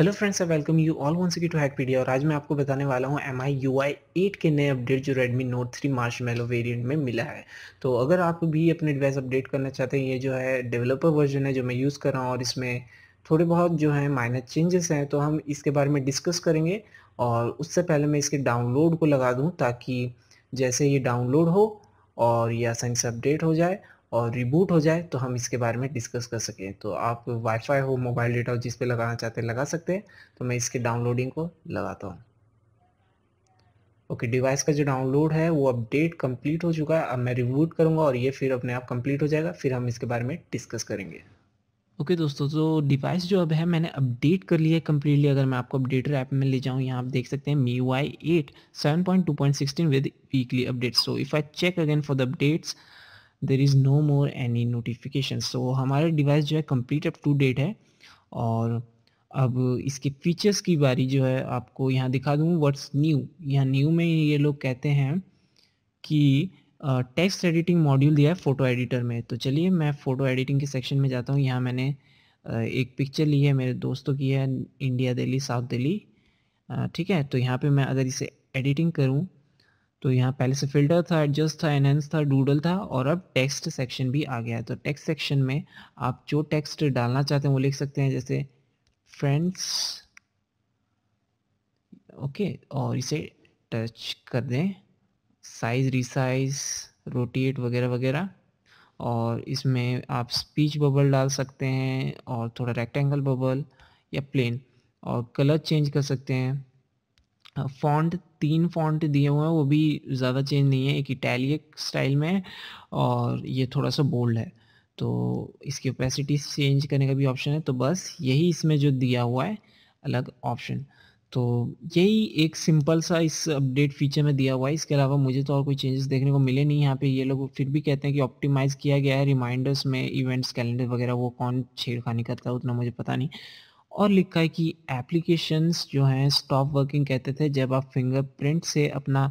hello friends I welcome you all one to Hackpedia और आज मैं आपको बताने वाला हूँ M I U I eight के नए अपडेट जो Redmi Note 3 मेलो वेरियंट में मिला है तो अगर आप भी अपने डिवाइस अपडेट करना चाहते हैं ये जो है डेवलपर वर्जन है जो मैं यूज़ कर रहा हूँ और इसमें थोड़े बहुत जो है माइनर चेंजेस हैं तो हम इसके बारे में डिस्कस करेंगे और उससे पहले मैं इसके डाउनलोड को लगा दूँ ताकि जैसे ये डाउनलोड हो और ये आसानी से अपडेट हो जाए और रिबूट हो जाए तो हम इसके बारे में डिस्कस कर सकें तो आप वाईफाई हो मोबाइल डेटा हो जिस पे लगाना चाहते हैं लगा सकते हैं तो मैं इसके डाउनलोडिंग को लगाता हूँ ओके okay, डिवाइस का जो डाउनलोड है वो अपडेट कंप्लीट हो चुका है अब मैं रिबूट करूँगा और ये फिर अपने आप कंप्लीट हो जाएगा फिर हम इसके बारे में डिस्कस करेंगे ओके okay, दोस्तों तो डिवाइस जो अब है मैंने अपडेट कर लिया है कम्प्लीटली अगर मैं आपको अपडेटर ऐप में ले जाऊँ यहाँ आप देख सकते हैं Mi Y eight seven point two point sixteen with weekly updates so if I check again for the updates there is no more any notification so हमारा डिवाइस जो है कम्प्लीट अप टू डेट है और अब इसके features की बारी जो है आपको यहाँ दिखा दूँ व्हाट्स न्यू यहाँ न्यू में ये लोग कहते हैं कि टेक्स्ट एडिटिंग मॉड्यूल दिया है फ़ोटो एडिटर में तो चलिए मैं फ़ोटो एडिटिंग के सेक्शन में जाता हूँ यहाँ मैंने uh, एक पिक्चर ली है मेरे दोस्तों की है इंडिया दिल्ली साउथ दिल्ली ठीक है तो यहाँ पे मैं अगर इसे एडिटिंग करूँ तो यहाँ पहले से फिल्टर था एडजस्ट था एनहेंस था डूडल था और अब टेक्स्ट सेक्शन भी आ गया है तो टेक्स्ट सेक्शन में आप जो टेक्स्ट डालना चाहते हैं वो लिख सकते हैं जैसे फ्रेंड्स ओके और इसे टच कर दें साइज रिसाइज रोटेट वगैरह वगैरह और इसमें आप स्पीच बबल डाल सकते हैं और थोड़ा रेक्टेंगल बबल या प्लेन और कलर चेंज कर सकते हैं फॉन्ट तीन फॉन्ट दिए हुए हैं वो भी ज़्यादा चेंज नहीं है एक इटैलिक स्टाइल में और ये थोड़ा सा बोल्ड है तो इसकी ओपेसिटी चेंज करने का भी ऑप्शन है तो बस यही इसमें जो दिया हुआ है अलग ऑप्शन तो यही एक सिंपल सा इस अपडेट फीचर में दिया हुआ है इसके अलावा मुझे तो और कोई चेंजेस देखने को मिले नहीं यहाँ पे ये लोग फिर भी कहते हैं कि ऑप्टिमाइज़ किया गया है रिमाइंडर्स में इवेंट्स कैलेंडर वगैरह वो कौन छेड़खानी करता है उतना मुझे पता नहीं और लिखा है कि एप्लीकेशंस जो हैं स्टॉप वर्किंग कहते थे जब आप फिंगरप्रिंट से अपना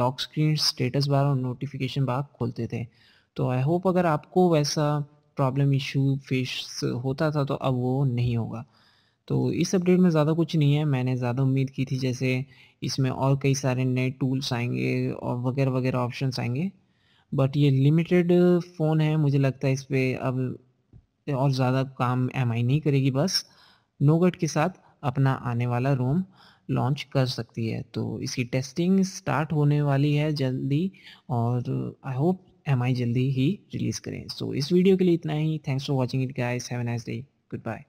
लॉक स्क्रीन स्टेटस बार और नोटिफिकेशन बार खोलते थे तो आई होप अगर आपको वैसा प्रॉब्लम इशू फेस होता था तो अब वो नहीं होगा तो इस अपडेट में ज़्यादा कुछ नहीं है मैंने ज़्यादा उम्मीद की थी जैसे इसमें और कई सारे नए टूल्स आएंगे और वगैरह वगैरह ऑप्शंस आएंगे बट ये लिमिटेड फ़ोन है मुझे लगता है इस पर अब और ज़्यादा काम एम नहीं करेगी बस नोगट के साथ अपना आने वाला रोम लॉन्च कर सकती है तो इसकी टेस्टिंग स्टार्ट होने वाली है जल्दी और आई होप एम जल्दी ही रिलीज़ करें सो so, इस वीडियो के लिए इतना ही thanks for watching it guys have a nice day good bye